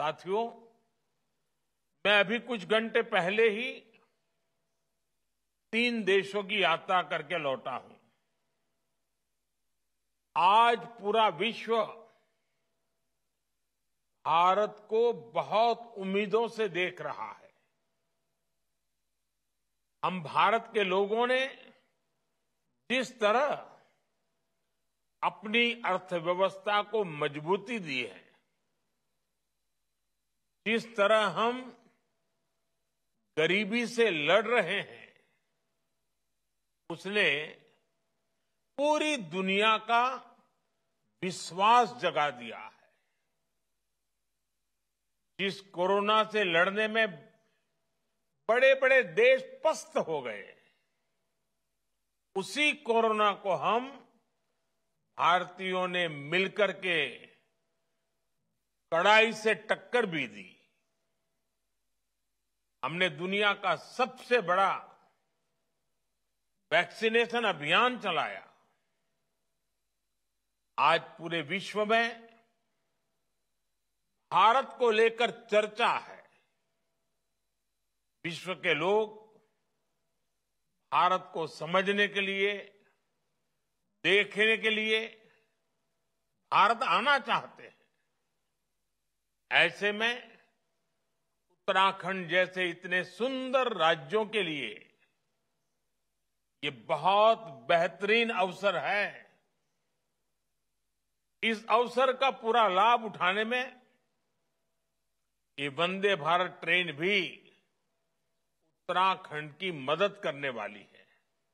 साथियों मैं अभी कुछ घंटे पहले ही तीन देशों की यात्रा करके लौटा हूं आज पूरा विश्व भारत को बहुत उम्मीदों से देख रहा है हम भारत के लोगों ने जिस तरह अपनी अर्थव्यवस्था को मजबूती दी है जिस तरह हम गरीबी से लड़ रहे हैं उसने पूरी दुनिया का विश्वास जगा दिया है जिस कोरोना से लड़ने में बड़े बड़े देश पस्त हो गए उसी कोरोना को हम भारतीयों ने मिलकर के कड़ाई से टक्कर भी दी हमने दुनिया का सबसे बड़ा वैक्सीनेशन अभियान चलाया आज पूरे विश्व में भारत को लेकर चर्चा है विश्व के लोग भारत को समझने के लिए देखने के लिए भारत आना चाहते हैं ऐसे में उत्तराखंड जैसे इतने सुंदर राज्यों के लिए ये बहुत बेहतरीन अवसर है इस अवसर का पूरा लाभ उठाने में ये वंदे भारत ट्रेन भी उत्तराखंड की मदद करने वाली है